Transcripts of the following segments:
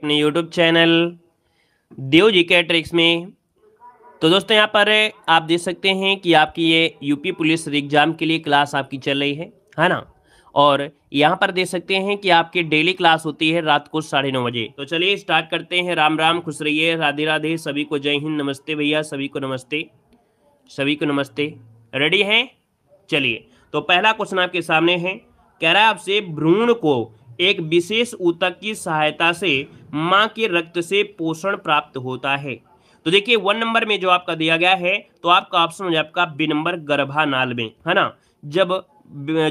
अपने YouTube channel देव जी के tricks में तो दोस्तों यहाँ पर आप देख सकते हैं कि आपकी ये यूपी पुलिस एग्जाम के लिए क्लास आपकी चल रही है है ना और यहाँ पर देख सकते हैं कि आपकी डेली क्लास होती है रात को साढ़े नौ बजे तो चलिए स्टार्ट करते हैं राम राम खुश रहिए राधे राधे सभी को जय हिंद नमस्ते भैया सभी को नमस्ते सभी को नमस्ते रेडी हैं चलिए तो पहला क्वेश्चन आपके सामने है कह रहा है आपसे भ्रूण को एक विशेष ऊतक की सहायता से माँ के रक्त से पोषण प्राप्त होता है तो देखिए वन नंबर में जो आपका दिया गया है तो आपका ऑप्शन हो जाए आपका बी नंबर गर्भानाल में है ना जब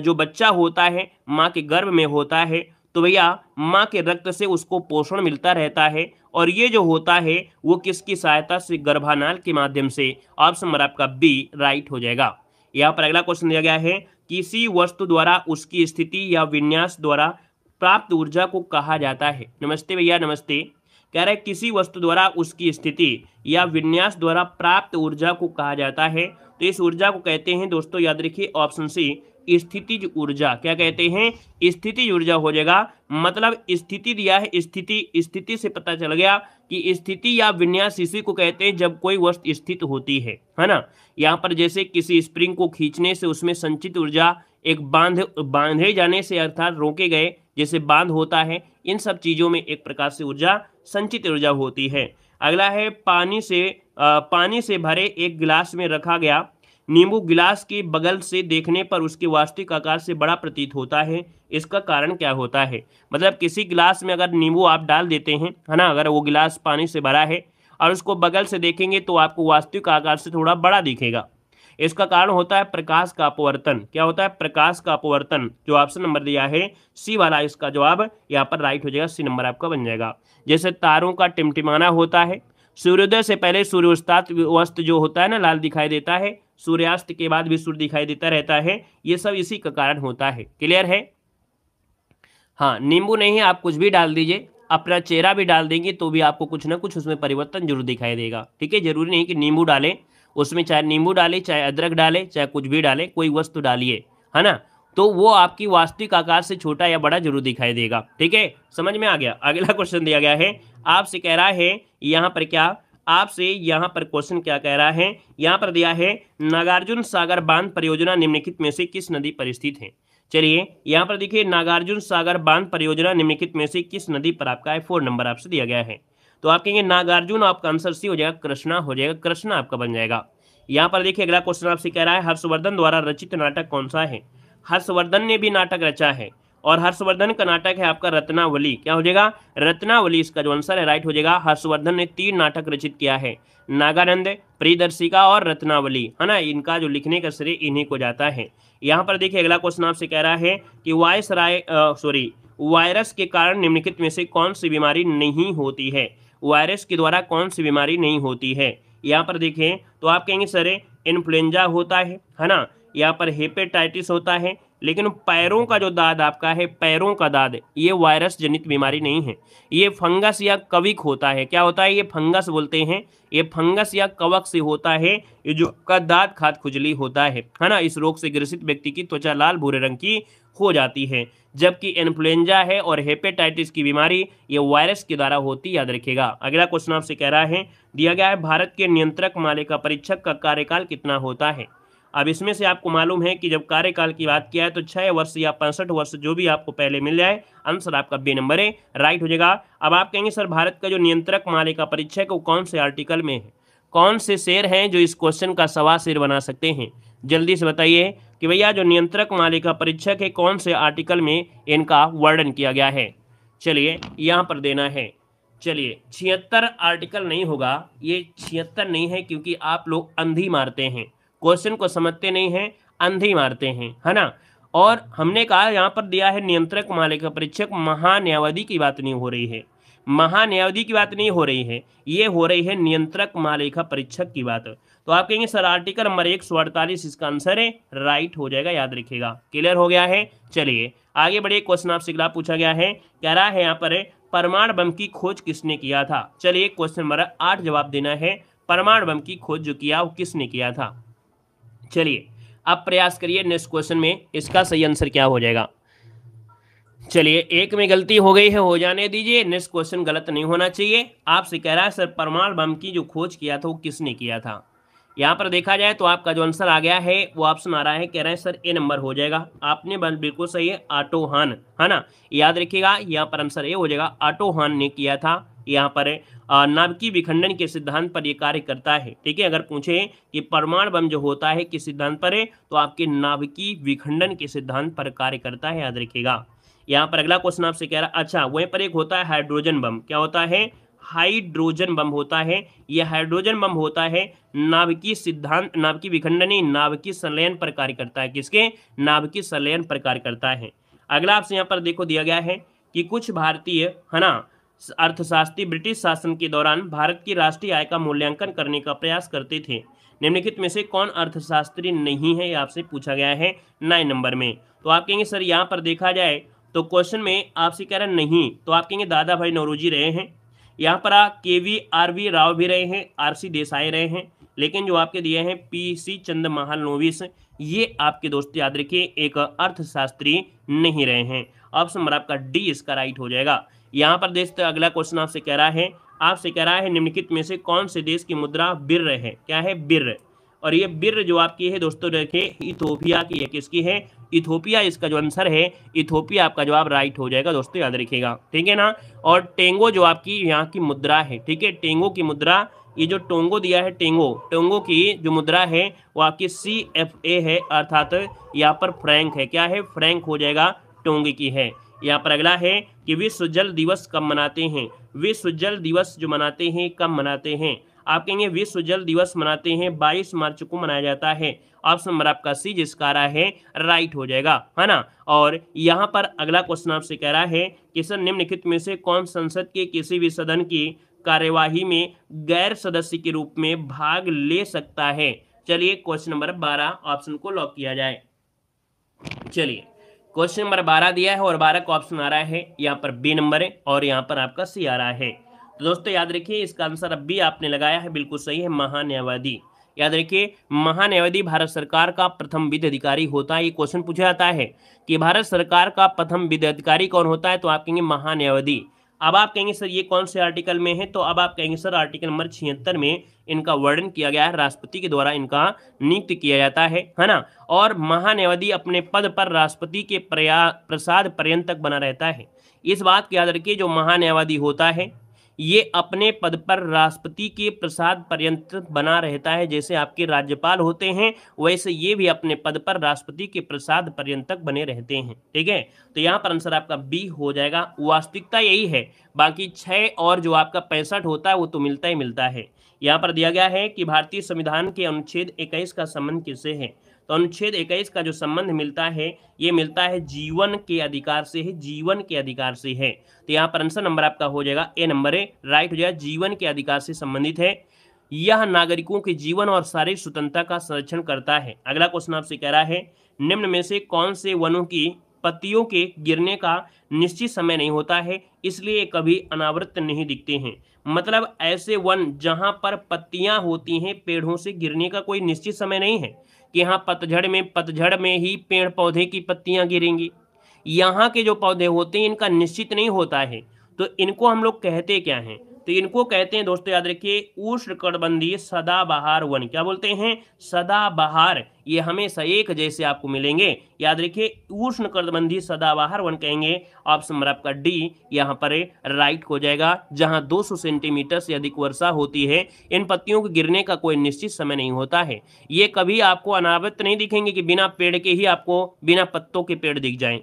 जो बच्चा होता है माँ के गर्भ में होता है तो भैया माँ के रक्त से उसको पोषण मिलता रहता है और ये जो होता है वो किसकी सहायता से गर्भानाल के माध्यम से ऑप्शन नंबर आपका बी राइट हो जाएगा यहाँ पर अगला क्वेश्चन दिया गया है किसी वस्तु द्वारा उसकी स्थिति या विन्यास द्वारा प्राप्त ऊर्जा को कहा जाता है नमस्ते भैया नमस्ते कह रहे किसी वस्तु द्वारा उसकी स्थिति या विन्यास द्वारा प्राप्त ऊर्जा को कहा जाता है तो इस ऊर्जा को कहते हैं दोस्तों याद रखिए ऑप्शन सी स्थिति ऊर्जा क्या कहते हैं स्थिति ऊर्जा हो जाएगा मतलब स्थिति दिया है स्थिति स्थिति से पता चल गया कि स्थिति या विन्यास इसी को कहते हैं जब कोई वस्तु स्थित होती है है ना यहाँ पर जैसे किसी स्प्रिंग को खींचने से उसमें संचित ऊर्जा एक बांध बांधे जाने से अर्थात रोके गए जैसे बांध होता है इन सब चीज़ों में एक प्रकार से ऊर्जा संचित ऊर्जा होती है अगला है पानी से आ, पानी से भरे एक गिलास में रखा गया नींबू गिलास के बगल से देखने पर उसके वास्तविक आकार से बड़ा प्रतीत होता है इसका कारण क्या होता है मतलब किसी गिलास में अगर नींबू आप डाल देते हैं है ना अगर वो गिलास पानी से भरा है और उसको बगल से देखेंगे तो आपको वास्तविक आकार से थोड़ा बड़ा दिखेगा इसका कारण होता है प्रकाश का अपवर्तन क्या होता है प्रकाश का अपवर्तन जो ऑप्शन नंबर दिया है सी वाला इसका जवाब यहाँ पर राइट हो जाएगा सी नंबर आपका बन जाएगा जैसे तारों का टिमटिमाना होता है सूर्योदय से पहले सूर्योस्तात वस्त जो होता है ना लाल दिखाई देता है सूर्यास्त के बाद भी सूर्य दिखाई देता रहता है ये सब इसी का कारण होता है क्लियर है हाँ नींबू नहीं आप कुछ भी डाल दीजिए अपना चेहरा भी डाल देंगे तो भी आपको कुछ ना कुछ उसमें परिवर्तन जरूर दिखाई देगा ठीक है जरूरी नहीं कि नींबू डालें उसमें चाहे नींबू डाले चाहे अदरक डाले चाहे कुछ भी डाले कोई वस्तु डालिए है ना तो वो आपकी वास्तविक आकार से छोटा या बड़ा जरूर दिखाई देगा ठीक है समझ में आ गया अगला क्वेश्चन दिया गया है आपसे कह रहा है यहाँ पर क्या आपसे यहाँ पर क्वेश्चन क्या कह रहा है यहाँ पर दिया है नागार्जुन सागर बांध परियोजना निम्नलिखित में से किस नदी पर स्थित है चलिए यहाँ पर देखिए नागार्जुन सागर बांध परियोजना निम्नलिखित में से किस नदी पर आपका है फोर नंबर आपसे दिया गया है तो आप कहेंगे नागार्जुन आपका आंसर सी हो जाएगा कृष्णा हो जाएगा कृष्णा आपका बन जाएगा यहाँ पर देखिए अगला क्वेश्चन आपसे कह रहा है हर्षवर्धन द्वारा रचित नाटक कौन सा है हर्षवर्धन ने भी नाटक रचा है और हर्षवर्धन का नाटक है आपका रत्नावली क्या हो जाएगा रत्नावली इसका जो आंसर है राइट हो जाएगा हर्षवर्धन ने तीन नाटक रचित किया है नागानंद प्रियदर्शिका और रत्नावली है ना इनका जो लिखने का श्रेय इन्हीं को जाता है यहाँ पर देखिए अगला क्वेश्चन आपसे कह रहा है कि वायस राय सॉरी वायरस के कारण निम्नलिखित में से कौन सी बीमारी नहीं होती है वायरस के द्वारा कौन सी बीमारी नहीं होती है यहाँ पर देखें तो आप कहेंगे सर इन्फ्लुएंजा होता है है ना यहाँ पर हेपेटाइटिस होता है लेकिन पैरों का जो दाद आपका है पैरों का दाद ये वायरस जनित बीमारी नहीं है ये फंगस या कविक होता है क्या होता है ये फंगस बोलते हैं ये फंगस या कवक से होता है ये जो का दाद खाद खुजली होता है है ना इस रोग से ग्रसित व्यक्ति की त्वचा लाल भूरे रंग की हो जाती है जबकि इन्फ्लुएंजा है और हेपेटाइटिस की बीमारी ये वायरस के द्वारा होती याद रखेगा अगला क्वेश्चन आपसे कह रहा है दिया गया है भारत के नियंत्रक मालिका परीक्षक का कार्यकाल कितना होता है अब इसमें से आपको मालूम है कि जब कार्यकाल की बात किया है तो छः वर्ष या पैंसठ वर्ष जो भी आपको पहले मिल जाए आंसर आपका बी नंबर है राइट हो जाएगा अब आप कहेंगे सर भारत का जो नियंत्रक मालिका परीक्षक है वो कौन से आर्टिकल में है कौन से शेर हैं जो इस क्वेश्चन का सवा शेर बना सकते हैं जल्दी से बताइए कि भैया जो नियंत्रक मालिका परीक्षक है कौन से आर्टिकल में इनका वर्णन किया गया है चलिए यहाँ पर देना है चलिए छिहत्तर आर्टिकल नहीं होगा ये छिहत्तर नहीं है क्योंकि आप लोग अंधी मारते हैं क्वेश्चन को समझते नहीं हैं अंधी मारते हैं है ना और हमने कहा यहाँ पर दिया है नियंत्रक मालिका परीक्षक महान्यावधि की बात नहीं हो रही है महान्यावधि की बात नहीं हो रही है ये हो रही है नियंत्रक मालिका परीक्षक की बात तो आप कहेंगे सर आर्टिकल नंबर एक सौ अड़तालीस इसका आंसर है राइट हो जाएगा याद रखिएगा क्लियर हो गया है चलिए आगे बढ़िए क्वेश्चन आपसे अगला पूछा गया है कह रहा है यहाँ पर परमाणु बम की खोज किसने किया था चलिए क्वेश्चन नंबर आठ जवाब देना है परमाणु बम की खोज जो किया वो किसने किया था चलिए अब प्रयास करिए नेक्स्ट क्वेश्चन में इसका सही आंसर क्या हो जाएगा चलिए एक में गलती हो गई है हो जाने दीजिए नेक्स्ट क्वेश्चन गलत नहीं होना चाहिए आपसे कह रहा है सर परमाणु बम की जो खोज किया था वो किसने किया था यहाँ पर देखा जाए तो आपका जो आंसर आ गया है वो ऑप्शन आ रहा है कह रहे हैं सर ए नंबर हो जाएगा आपने बिल्कुल सही है आटोहान है ना याद रखिएगा यहाँ पर आंसर ए हो जाएगा आटोहान ने किया था यहाँ पर नाभिकीय विखंडन के सिद्धांत पर यह कार्य करता है ठीक है अगर पूछे कि परमाणु बम जो होता है किस सिद्धांत पर है तो आपके नाभिकीय विखंडन के सिद्धांत पर कार्य करता है याद रखिएगा यहाँ पर अगला क्वेश्चन आपसे कह रहा अच्छा वहीं पर एक होता है हाइड्रोजन बम क्या होता है हाइड्रोजन बम होता है यह हाइड्रोजन बम होता है नाभिकीय सिद्धांत नाभिकीय विखंडनी नाभिकीय संलयन पर कार्य करता है किसके नाभिकीय संलयन पर कार्य करता है अगला आपसे यहाँ पर देखो दिया गया है कि कुछ भारतीय है ना अर्थशास्त्री ब्रिटिश शासन के दौरान भारत की राष्ट्रीय आय का मूल्यांकन करने का प्रयास करते थे निम्नलिखित में से कौन अर्थशास्त्री नहीं है आपसे पूछा गया है नाइन नंबर में तो आप कहेंगे सर यहाँ पर देखा जाए तो क्वेश्चन में आपसे कह रहा नहीं तो आप कहेंगे दादा भाई नौरोजी रहे हैं यहाँ पर के वी आर वी राव भी रहे हैं आर सी देसाई रहे हैं लेकिन जो आपके दिए हैं पी सी चंद महाल नोविस ये आपके दोस्त याद रखिए एक अर्थशास्त्री नहीं रहे हैं ऑप्शन नंबर आपका डी इसका राइट हो जाएगा यहाँ पर देश अगला क्वेश्चन आपसे कह रहा है आपसे कह रहा है निम्नलिखित में से कौन से देश की मुद्रा बिर्र है क्या है बिर और ये बिर जो आपकी है दोस्तों देखिए इथोपिया की है किसकी है इथोपिया इसका जो आंसर है इथोपिया आपका जवाब राइट हो जाएगा दोस्तों याद रखिएगा ठीक है ना और टेंगो जो आपकी यहाँ की मुद्रा है ठीक है टेंगो की मुद्रा ये जो टोंगो दिया है टेंगो टोंगो की जो मुद्रा है वो आपकी सी एफ ए है अर्थात यहाँ पर फ्रैंक है क्या है फ्रैंक हो जाएगा टोंगे की है यहाँ पर अगला है कि विश्व जल दिवस कब मनाते हैं विश्व जल दिवस जो मनाते हैं कब मनाते हैं आप कहेंगे विश्व जल दिवस मनाते हैं बाईस मार्च को मनाया जाता है ऑप्शन नंबर आपका सी जिसका रहा है राइट हो जाएगा है ना और यहाँ पर अगला क्वेश्चन आपसे कह रहा है कि सर निम्नलिखित में से कौन संसद के किसी भी सदन की कार्यवाही में गैर सदस्य के रूप में भाग ले सकता है चलिए क्वेश्चन नंबर बारह ऑप्शन को लॉक किया जाए चलिए क्वेश्चन नंबर बारह दिया है और बारह का ऑप्शन आ रहा है यहाँ पर बी नंबर है और यहाँ पर आपका सी आ रहा है दोस्तों याद रखिए इसका आंसर अब भी आपने लगाया है बिल्कुल सही है महान्यायवादी याद रखिए महान्यायवादी भारत सरकार का प्रथम विध अधिकारी होता है ये क्वेश्चन पूछा जाता है कि भारत सरकार का प्रथम विध अधिकारी कौन होता है तो आप कहेंगे महान्यायवादी अब आप कहेंगे सर ये कौन से आर्टिकल में है तो अब आप कहेंगे सर आर्टिकल नंबर छिहत्तर में इनका वर्णन किया गया है राष्ट्रपति के द्वारा इनका नियुक्त किया जाता है है ना और महान्यायवादी अपने पद पर राष्ट्रपति के प्रया प्रसाद पर्यंत तक बना रहता है इस बात को याद रखिए जो महान्यायवादी होता है ये अपने पद पर राष्ट्रपति के प्रसाद पर्यंत बना रहता है जैसे आपके राज्यपाल होते हैं वैसे ये भी अपने पद पर राष्ट्रपति के प्रसाद पर्यंत तक बने रहते हैं ठीक है तो यहाँ पर आंसर आपका बी हो जाएगा वास्तविकता यही है बाकी छः और जो आपका पैंसठ होता है वो तो मिलता ही मिलता है यहाँ पर दिया गया है कि भारतीय संविधान के अनुच्छेद इक्कीस का संबंध किससे है तो अनुच्छेद इक्कीस का जो संबंध मिलता है ये मिलता है जीवन के अधिकार से है जीवन के अधिकार से है तो यहाँ पर आंसर नंबर आपका हो जाएगा ए नंबर ए राइट हो जाएगा जीवन के अधिकार से संबंधित है यह नागरिकों के जीवन और शारीरिक स्वतंत्रता का संरक्षण करता है अगला क्वेश्चन आपसे कह रहा है निम्न में से कौन से वनों की पत्तियों के गिरने का निश्चित समय नहीं होता है इसलिए कभी अनावृत नहीं दिखते हैं मतलब ऐसे वन जहां पर पत्तियां होती हैं पेड़ों से गिरने का कोई निश्चित समय नहीं है कि यहाँ पतझड़ में पतझड़ में ही पेड़ पौधे की पत्तियाँ गिरेंगी यहाँ के जो पौधे होते हैं इनका निश्चित नहीं होता है तो इनको हम लोग कहते क्या हैं तो इनको कहते हैं दोस्तों याद रखिए उष्णकटबंधीय सदाबहार वन क्या बोलते हैं सदाबहार ये हमेशा एक जैसे आपको मिलेंगे याद रखिए उष्ण कर्दबंधी सदाबहार वन कहेंगे ऑप्शन नंबर आपका डी यहाँ पर राइट हो जाएगा जहाँ 200 सेंटीमीटर से अधिक वर्षा होती है इन पत्तियों के गिरने का कोई निश्चित समय नहीं होता है ये कभी आपको अनावृत नहीं दिखेंगे कि बिना पेड़ के ही आपको बिना पत्तों के पेड़ दिख जाएं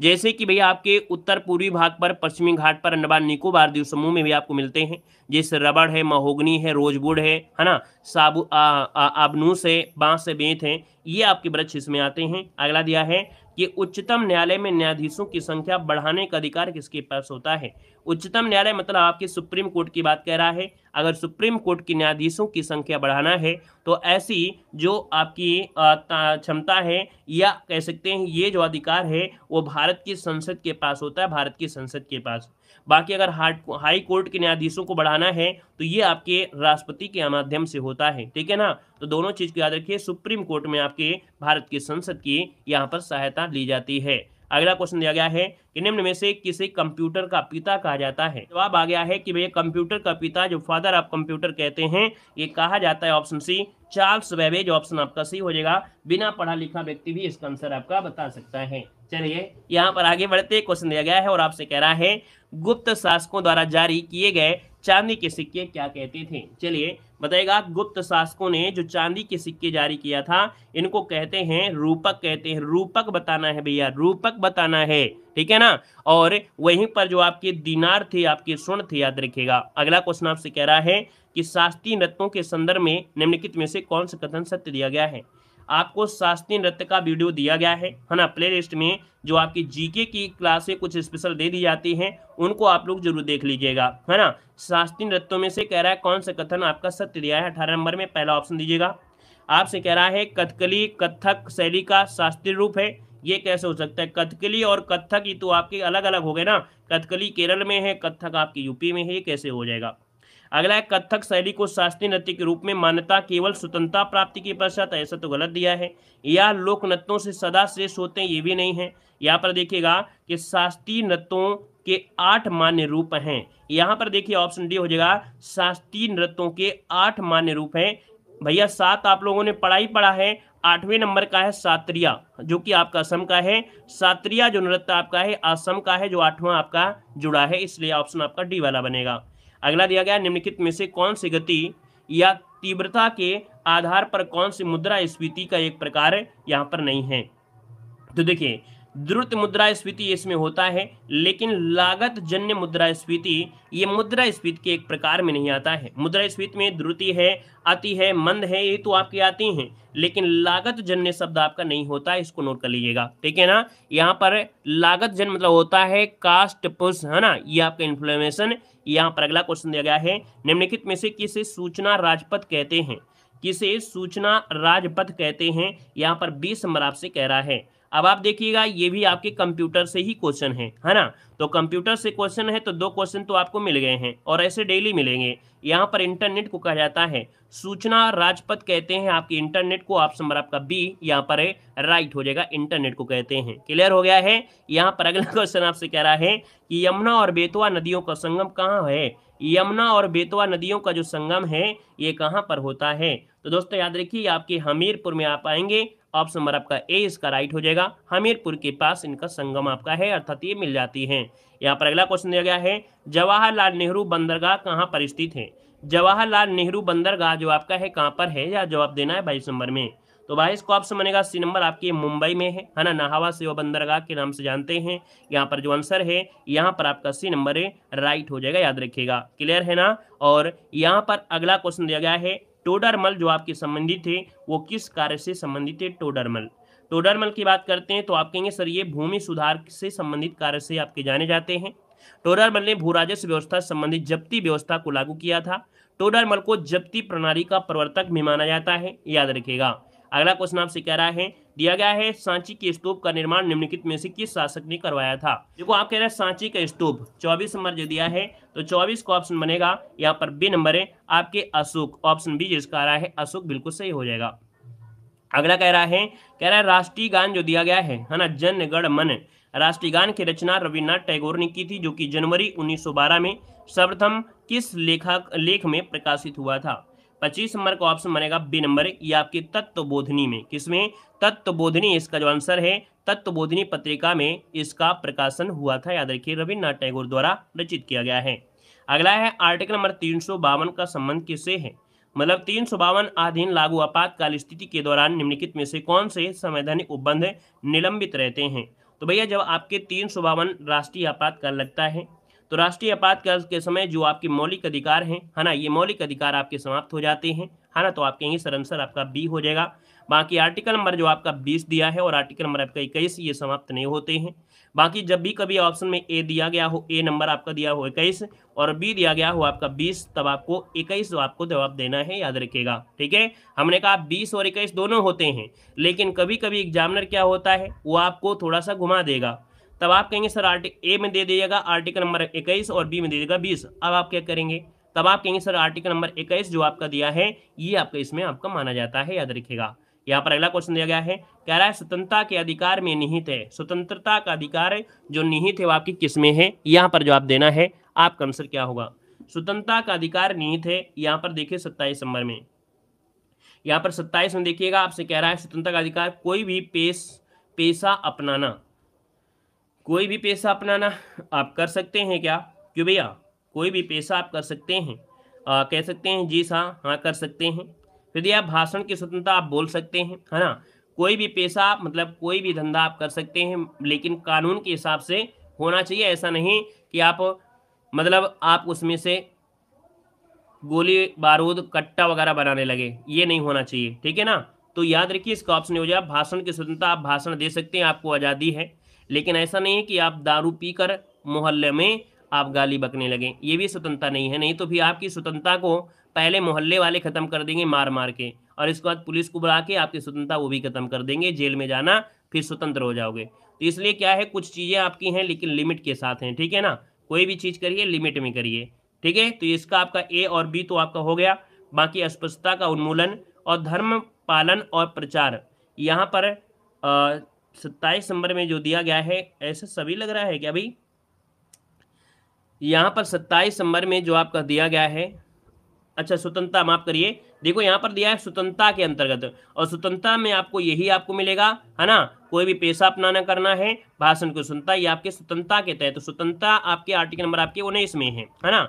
जैसे कि भैया आपके उत्तर पूर्वी भाग पर पश्चिमी घाट पर अंडमान निकोबार द्वीप समूह में भी आपको मिलते हैं जैसे रबड़ है महोगनी है रोजबुड़ है है ना साबु आबनूस है बांस से बेत है ये आपके वृक्ष इसमें आते हैं अगला दिया है कि उच्चतम न्यायालय में न्यायाधीशों की संख्या बढ़ाने का अधिकार किसके पास होता है उच्चतम न्यायालय मतलब आपके सुप्रीम कोर्ट की बात कह रहा है अगर सुप्रीम कोर्ट की न्यायाधीशों की संख्या बढ़ाना है तो ऐसी जो आपकी क्षमता है या कह सकते हैं ये जो अधिकार है वो भारत की संसद के पास होता है भारत की संसद के पास बाकी अगर हार्ट हाई कोर्ट के न्यायाधीशों को बढ़ाना है तो ये आपके राष्ट्रपति के माध्यम से होता है ठीक है ना तो दोनों चीज़ को याद रखिए सुप्रीम कोर्ट में आपके भारत की संसद की यहाँ पर सहायता ली जाती है अगला क्वेश्चन दिया गया है कि निम्न में से किसे कंप्यूटर का पिता कहा जाता है जवाब आ गया है कि भैया कंप्यूटर का पिता जो फादर आप कंप्यूटर कहते हैं ये कहा जाता है option C Charles Babbage option आपका सी हो जाएगा बिना पढ़ा लिखा व्यक्ति भी इसका आंसर आपका बता सकता है चलिए यहाँ पर आगे बढ़ते क्वेश्चन दिया गया है और आपसे कह रहा है गुप्त शासकों द्वारा जारी किए गए चांदी के सिक्के क्या कहते थे चलिए बताएगा गुप्त शासकों ने जो चांदी के सिक्के जारी किया था इनको कहते हैं रूपक कहते हैं रूपक बताना है भैया रूपक बताना है ठीक है ना और वहीं पर जो आपके दिनार थे आपके स्वर्ण थे याद रखेगा अगला क्वेश्चन आपसे कह रहा है कि शास्त्रीय नृत्यों के संदर्भ में निम्नलिखित में से कौन सा कथन सत्य दिया गया है आपको शास्त्रीय नृत्य का वीडियो दिया गया है है ना प्ले में जो आपकी जीके की क्लासें कुछ स्पेशल दे दी जाती हैं उनको आप लोग जरूर देख लीजिएगा है ना शास्त्रीय नृत्यों में से कह रहा है कौन सा कथन आपका सत्य दिया है अठारह नंबर में पहला ऑप्शन दीजिएगा आपसे कह रहा है कथकली कथक शैली का शास्त्रीय रूप है ये कैसे हो सकता है कथकली और कथक ये तो आपके अलग अलग हो गए ना कथकली केरल में है कथक आपके यूपी में है ये कैसे हो जाएगा अगला है कथक शैली को शास्त्रीय नृत्य के रूप में मान्यता केवल स्वतंत्रता प्राप्ति के पश्चात ऐसा तो गलत दिया है या लोक नृत्यों से सदा श्रेष्ठ होते हैं ये भी नहीं है यहाँ पर देखिएगा कि शास्त्रीय नृत्यों के आठ मान्य रूप हैं यहाँ पर देखिए ऑप्शन डी हो जाएगा शास्त्रीय नृत्यों के आठ मान्य रूप हैं भैया सात आप लोगों ने पढ़ा ही पढ़ा है आठवें नंबर का है सात्रिया जो कि आपका असम का है सात्रिया जो नृत्य आपका है असम का है जो आठवां आपका जुड़ा है इसलिए ऑप्शन आपका डी वाला बनेगा अगला दिया गया निम्नलिखित में से कौन सी गति या तीव्रता के आधार पर कौन सी मुद्रा स्फीति का एक प्रकार यहाँ पर नहीं है तो देखिए द्रुत मुद्रा स्फीति इसमें होता है लेकिन लागत जन्य मुद्रा स्फीति ये मुद्रा स्फीति के एक प्रकार में नहीं आता है मुद्रा स्फीति में द्रुति है अति है मंद है ये तो आपकी आती हैं लेकिन लागत जन्य शब्द आपका नहीं होता है इसको नोट कर लीजिएगा ठीक है ना यहाँ पर लागत जन मतलब होता है कास्ट पुष है ना ये आपका इन्फ्लेमेशन यहाँ पर अगला क्वेश्चन दिया गया है निम्नलिखित में से किसे सूचना राजपथ कहते हैं किसे सूचना राजपथ कहते हैं यहाँ पर बी समराब से कह रहा है अब आप देखिएगा ये भी आपके कंप्यूटर से ही क्वेश्चन है है ना तो कंप्यूटर से क्वेश्चन है तो दो क्वेश्चन तो आपको मिल गए हैं और ऐसे डेली मिलेंगे यहाँ पर इंटरनेट को कहा जाता है सूचना राजपथ कहते हैं आपके इंटरनेट को आप समर आपका बी यहाँ पर राइट हो जाएगा इंटरनेट को कहते हैं क्लियर हो गया है यहाँ पर अगला क्वेश्चन आपसे कह रहा है कि यमुना और बेतवा नदियों का संगम कहाँ है यमुना और बेतवा नदियों का जो संगम है ये कहाँ पर होता है तो दोस्तों याद रखिए आपके हमीरपुर में आप आएंगे ऑप्शन नंबर आपका ए इसका राइट हो जाएगा हमीरपुर के पास इनका संगम आपका है अर्थात ये मिल जाती है यहाँ पर अगला क्वेश्चन दिया गया है जवाहरलाल नेहरू बंदरगाह कहाँ पर स्थित है जवाहरलाल नेहरू बंदरगाह जो आपका है कहाँ पर है या जवाब देना है बाईस नंबर में तो बाईस को ऑप्शन बनेगा सी नंबर आपके मुंबई में है है ना नाहवा से वो बंदरगाह के नाम से जानते हैं यहाँ पर जो आंसर है यहाँ पर आपका सी नंबर राइट हो जाएगा याद रखिएगा क्लियर है ना और यहाँ पर अगला क्वेश्चन दिया गया है टोडरमल जो आपके संबंधित है वो किस कार्य से संबंधित है टोडरमल टोडरमल की बात करते हैं तो आप कहेंगे सर ये भूमि सुधार से संबंधित कार्य से आपके जाने जाते हैं टोडरमल ने भू राजस्व व्यवस्था संबंधित जब्ती व्यवस्था को लागू किया था टोडरमल को जब्ती प्रणाली का प्रवर्तक भी माना जाता है याद रखेगा अगला क्वेश्चन आपसे कह रहा है दिया गया है सांची के स्तूप का निर्माण निम्नलिखित में से किस शासक ने करवाया था देखो आप कह रहे हैं सांची का स्तूप 24 नंबर जो दिया है तो 24 का ऑप्शन बनेगा यहाँ पर बी नंबर है आपके अशोक ऑप्शन बी जिसका आ रहा है अशोक बिल्कुल सही हो जाएगा अगला कह रहा है कह रहा है राष्ट्रीय गान जो दिया गया है है ना जनगण मन राष्ट्रीय गान की रचना रविन्द्रनाथ टैगोर ने की थी जो कि जनवरी 1912 में सर्वप्रथम किस लेखक लेख में प्रकाशित हुआ था पच्चीस नंबर का ऑप्शन बनेगा बी नंबर ये आपकी तत्व बोधनी में किसमें तत्व बोधनी इसका जो आंसर है तत्व बोधनी पत्रिका में इसका प्रकाशन हुआ था याद रखिए रविन्द्रनाथ टैगोर द्वारा रचित किया गया है अगला है आर्टिकल नंबर तीन का संबंध किससे है मतलब तीन सौ बावन अधीन लागू आपातकाल स्थिति के दौरान निम्नलिखित में से कौन से संवैधानिक उपबंध निलंबित रहते हैं तो भैया जब आपके तीन सौ बावन राष्ट्रीय आपातकाल लगता है तो राष्ट्रीय आपातकाल के समय जो आपके मौलिक अधिकार हैं है ना ये मौलिक अधिकार आपके समाप्त हो जाते हैं है ना तो आप कहेंगे सर आंसर आपका बी हो जाएगा बाकी आर्टिकल नंबर जो आपका बीस दिया है और आर्टिकल नंबर आपका इक्कीस ये समाप्त नहीं होते हैं बाकी जब भी कभी ऑप्शन में ए दिया गया हो ए नंबर आपका दिया हो इक्कीस और बी दिया गया हो आपका बीस तब आपको इक्कीस आपको जवाब देना है याद रखिएगा ठीक है हमने कहा बीस और इक्कीस दोनों होते हैं लेकिन कभी कभी एग्जामिनर क्या होता है वो आपको थोड़ा सा घुमा देगा तब आप कहेंगे सर आर्टिकल ए में दे दीजिएगा आर्टिकल नंबर इक्कीस और बी में दे दीजिएगा बीस अब आप क्या करेंगे तब आप कहेंगे सर आर्टिकल नंबर इक्कीस जो आपका दिया है ये आपका इसमें आपका माना जाता है याद रखिएगा यहाँ पर अगला क्वेश्चन दिया गया है कह रहा है स्वतंत्रता के अधिकार में निहित है स्वतंत्रता का अधिकार जो निहित है वो आपकी किसमें है यहाँ पर जवाब देना है आपका आंसर क्या होगा स्वतंत्रता का अधिकार निहित है यहाँ पर देखिए सत्ताईस नंबर में यहाँ पर सत्ताईस में देखिएगा आपसे कह रहा है स्वतंत्रता का अधिकार कोई भी पेश पेशा अपनाना कोई भी पैसा अपनाना आप कर सकते हैं क्या क्यों भैया कोई भी पेशा आप कर सकते हैं आ, कह सकते हैं जी हाँ हाँ कर सकते हैं यदि आप भाषण की स्वतंत्रता आप बोल सकते हैं है ना कोई भी पेशा मतलब कोई भी धंधा आप कर सकते हैं लेकिन कानून के हिसाब से होना चाहिए ऐसा नहीं कि आप मतलब आप उसमें से गोली बारूद कट्टा वगैरह बनाने लगे ये नहीं होना चाहिए ठीक है ना तो याद रखिए इसका ऑप्शन हो जाए भाषण की स्वतंत्रता आप भाषण दे सकते हैं आपको आज़ादी है लेकिन ऐसा नहीं है कि आप दारू पीकर मोहल्ले में आप गाली बकने लगें ये भी स्वतंत्रता नहीं है नहीं तो भी आपकी स्वतंत्रता को पहले मोहल्ले वाले ख़त्म कर देंगे मार मार के और इसके बाद पुलिस को बुला के आपकी स्वतंत्रता वो भी ख़त्म कर देंगे जेल में जाना फिर स्वतंत्र हो जाओगे तो इसलिए क्या है कुछ चीज़ें आपकी हैं लेकिन लिमिट के साथ हैं ठीक है ना कोई भी चीज़ करिए लिमिट में करिए ठीक है तो इसका आपका ए और बी तो आपका हो गया बाकी अस्पष्टता का उन्मूलन और धर्म पालन और प्रचार यहाँ पर आ, सत्ताईस नंबर में जो दिया गया है ऐसा सभी लग रहा है क्या भाई यहाँ पर सत्ताईस नंबर में जो आपका दिया गया है अच्छा स्वतंत्रता माफ करिए देखो यहाँ पर दिया है स्वतंत्रता के अंतर्गत और स्वतंत्रता में आपको यही आपको मिलेगा है ना कोई भी पेशा अपनाना करना है भाषण को सुनता ये आपके स्वतंत्रता के तहत तो स्वतंत्रता आपके आर्टिकल नंबर आपके उन्नीस में है ना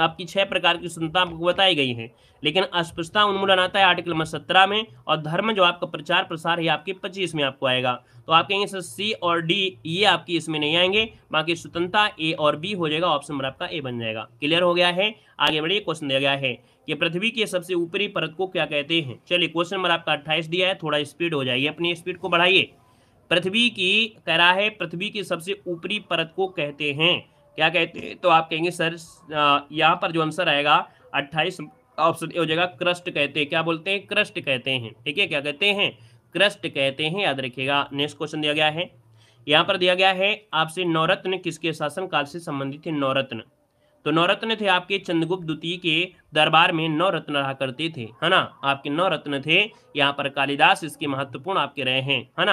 आपकी छह प्रकार की स्वतंत्रता आपको बताई गई है लेकिन अस्पृश्यता उन्मूलन आता है आर्टिकल नंबर सत्रह में और धर्म जो आपका प्रचार प्रसार है आपके पच्चीस में आपको आएगा तो आप कहेंगे सर सी और डी ये आपकी इसमें नहीं आएंगे बाकी स्वतंत्रता ए और बी हो जाएगा ऑप्शन नंबर आपका ए बन जाएगा क्लियर हो गया है आगे बढ़िए क्वेश्चन दिया गया है कि पृथ्वी के सबसे ऊपरी परत को क्या कहते हैं चलिए क्वेश्चन नंबर आपका अट्ठाईस दिया है थोड़ा स्पीड हो जाइए अपनी स्पीड को बढ़ाइए पृथ्वी की कह रहा है पृथ्वी की सबसे ऊपरी परत को कहते हैं क्या कहते हैं तो आप कहेंगे सर यहाँ पर जो आंसर आएगा अट्ठाईस ऑप्शन हो जाएगा क्रस्ट कहते हैं क्या बोलते हैं क्रस्ट कहते हैं ठीक है क्या कहते हैं क्रस्ट कहते हैं याद रखिएगा नेक्स्ट क्वेश्चन दिया गया है यहाँ पर दिया गया है आपसे नवरत्न किसके काल से संबंधित थे नवरत्न तो नवरत्न थे आपके चंद्रगुप्त द्वितीय के दरबार में नौ रत्न रहा करते थे है ना आपके नौ रत्न थे यहाँ पर कालिदास इसके महत्वपूर्ण आपके रहे हैं है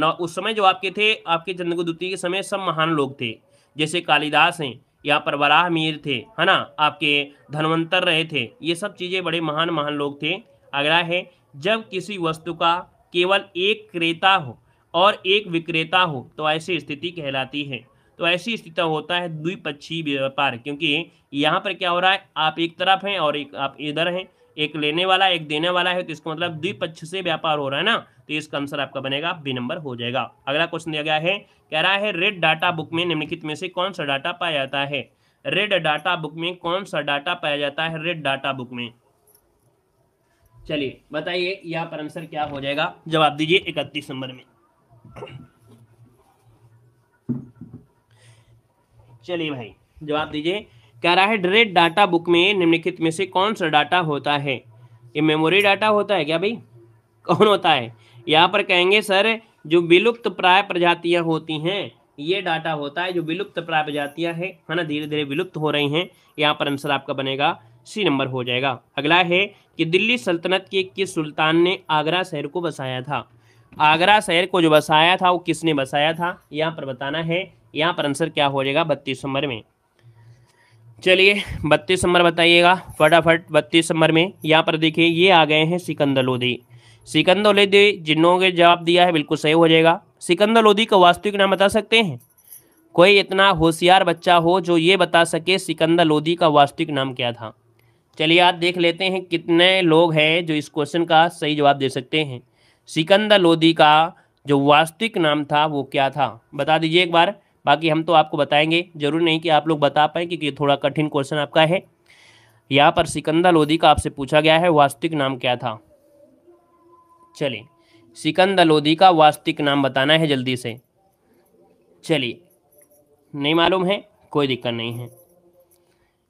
ना उस समय जो आपके थे आपके चंद्रगुप्त द्वितीय के समय सब महान लोग थे जैसे कालिदास हैं यहाँ पर वराह मीर थे है ना आपके धनवंतर रहे थे ये सब चीज़ें बड़े महान महान लोग थे अगला है जब किसी वस्तु का केवल एक क्रेता हो और एक विक्रेता हो तो ऐसी स्थिति कहलाती है तो ऐसी स्थिति तो होता है द्विपक्षीय व्यापार क्योंकि यहाँ पर क्या हो रहा है आप एक तरफ हैं और एक आप इधर हैं एक लेने वाला एक देने वाला है तो इसका मतलब द्विपक्ष से व्यापार हो रहा है ना तो इसका आंसर आपका बनेगा बी नंबर हो जाएगा अगला क्वेश्चन दिया गया है कह रहा है रेड डाटा बुक में निम्नलिखित में से कौन सा डाटा पाया जाता है रेड डाटा बुक में कौन सा डाटा पाया जाता है रेड डाटा बुक में चलिए बताइए यहाँ पर आंसर क्या हो जाएगा जवाब दीजिए इकतीस नंबर में चलिए भाई जवाब दीजिए कह रहा है डायरेक्ट डाटा बुक में निम्नलिखित में से कौन सा डाटा होता है ये मेमोरी डाटा होता है क्या भाई कौन होता है यहाँ पर कहेंगे सर जो विलुप्त प्राय प्रजातियाँ होती हैं ये डाटा होता है जो विलुप्त प्राय प्रजातियाँ हैं है ना धीरे धीरे विलुप्त हो रही हैं यहाँ पर आंसर आपका बनेगा सी नंबर हो जाएगा अगला है कि दिल्ली सल्तनत के किस सुल्तान ने आगरा शहर को बसाया था आगरा शहर को जो बसाया था वो किसने बसाया था यहाँ पर बताना है यहाँ पर आंसर क्या हो जाएगा बत्तीस नंबर में चलिए बत्तीस नंबर बताइएगा फटाफट बत्तीस नंबर में यहाँ पर देखिए ये आ गए हैं सिकंदर लोधी सिकंदर लोधी जिन्हों के जवाब दिया है बिल्कुल सही हो जाएगा सिकंदर लोधी का वास्तविक नाम बता सकते हैं कोई इतना होशियार बच्चा हो जो ये बता सके सिकंदर लोधी का वास्तविक नाम क्या था चलिए आप देख लेते हैं कितने लोग हैं जो इस क्वेश्चन का सही जवाब दे सकते हैं सिकंदर लोधी का जो वास्तविक नाम था वो क्या था बता दीजिए एक बार बाकी हम तो आपको बताएंगे जरूरी नहीं कि आप लोग बता पाए क्योंकि थोड़ा कठिन क्वेश्चन आपका है यहाँ पर सिकंदर लोधी का आपसे पूछा गया है वास्तविक नाम क्या था चलिए सिकंदर लोधी का वास्तविक नाम बताना है जल्दी से चलिए नहीं मालूम है कोई दिक्कत नहीं है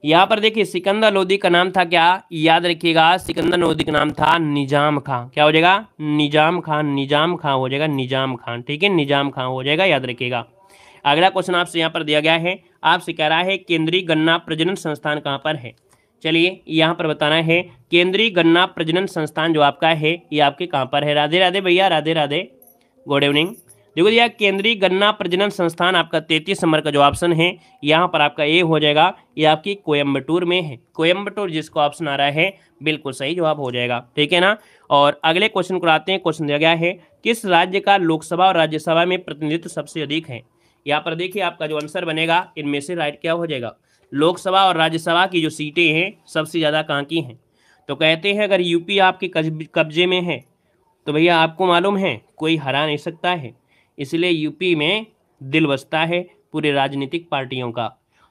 यहाँ पर देखिए सिकंदर लोधी का नाम था क्या याद रखिएगा सिकंदर लोधी का नाम था निजाम खां क्या हो जाएगा निजाम खां निजाम खां हो जाएगा निजाम खां ठीक है निजाम खां हो जाएगा याद रखिएगा अगला क्वेश्चन आपसे यहाँ पर दिया गया है आपसे कह रहा है केंद्रीय गन्ना प्रजनन संस्थान कहाँ पर है चलिए यहाँ पर बताना है केंद्रीय गन्ना प्रजनन संस्थान जो आपका है ये आपके कहाँ पर है राधे राधे भैया राधे राधे गुड इवनिंग देखो भैया केंद्रीय गन्ना प्रजनन संस्थान आपका तैतीस नंबर का जो ऑप्शन है यहाँ पर आपका ए हो जाएगा ये आपकी कोयम्बटूर में है कोयम्बटूर जिसको ऑप्शन आ रहा है बिल्कुल सही जवाब हो जाएगा ठीक है ना और अगले क्वेश्चन को आते हैं क्वेश्चन दिया गया है किस राज्य का लोकसभा और राज्यसभा में प्रतिनिधित्व सबसे अधिक है यहाँ पर देखिए आपका जो आंसर बनेगा इनमें से राइट क्या हो जाएगा लोकसभा और राज्यसभा की जो सीटें हैं सबसे ज़्यादा कहाँ की हैं तो कहते हैं अगर यूपी आपके कब्जे में है तो भैया आपको मालूम है कोई हरा नहीं सकता है इसलिए यूपी में दिल बसता है पूरे राजनीतिक पार्टियों का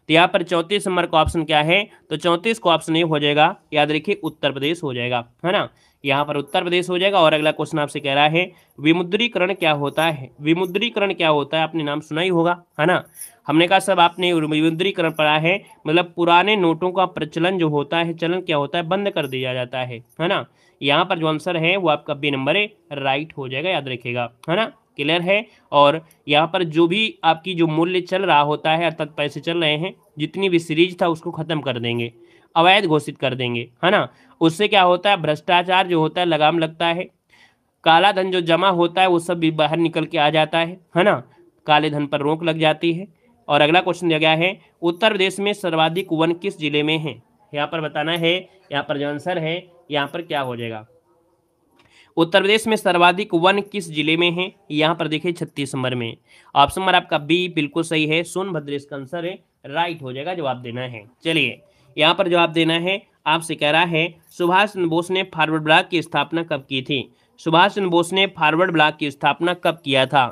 तो यहाँ पर चौंतीस नंबर का ऑप्शन क्या है तो चौंतीस का ऑप्शन ये हो जाएगा याद रखिए उत्तर प्रदेश हो जाएगा है ना यहाँ पर उत्तर प्रदेश हो जाएगा और अगला क्वेश्चन आपसे कह रहा है विमुद्रीकरण क्या होता है विमुद्रीकरण क्या होता है आपने नाम सुना ही होगा है ना हमने कहा सब आपने विमुद्रीकरण पढ़ा है मतलब पुराने नोटों का प्रचलन जो होता है चलन क्या होता है बंद कर दिया जाता है है ना यहाँ पर जो आंसर है वो आपका बी नंबर है राइट हो जाएगा याद रखेगा है ना क्लियर है और यहाँ पर जो भी आपकी जो मूल्य चल रहा होता है अर्थात पैसे चल रहे हैं जितनी भी सीरीज था उसको ख़त्म कर देंगे अवैध घोषित कर देंगे है ना उससे क्या होता है भ्रष्टाचार जो होता है लगाम लगता है काला धन जो जमा होता है वो सब भी बाहर निकल के आ जाता है है ना काले धन पर रोक लग जाती है और अगला क्वेश्चन दिया गया है उत्तर प्रदेश में सर्वाधिक वन किस जिले में है यहाँ पर बताना है यहाँ पर जो आंसर है यहाँ पर क्या हो जाएगा उत्तर प्रदेश में सर्वाधिक वन किस जिले में है यहाँ पर देखिए छत्तीस नंबर में ऑप्शन नंबर आपका बी बिल्कुल सही है सोनभद्रेश का आंसर है राइट हो जाएगा जवाब देना है चलिए यहाँ पर जवाब देना है आपसे कह रहा है सुभाष चंद्र बोस ने फॉरवर्ड ब्लॉक की स्थापना कब की थी सुभाष चंद्र बोस ने फॉरवर्ड ब्लॉक की स्थापना कब किया था